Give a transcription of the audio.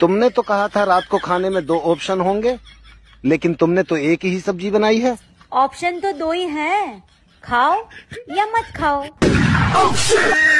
तुमने तो कहा था रात को खाने में दो ऑप्शन होंगे लेकिन तुमने तो एक ही सब्जी बनाई है ऑप्शन तो दो ही हैं, खाओ या मत खाओ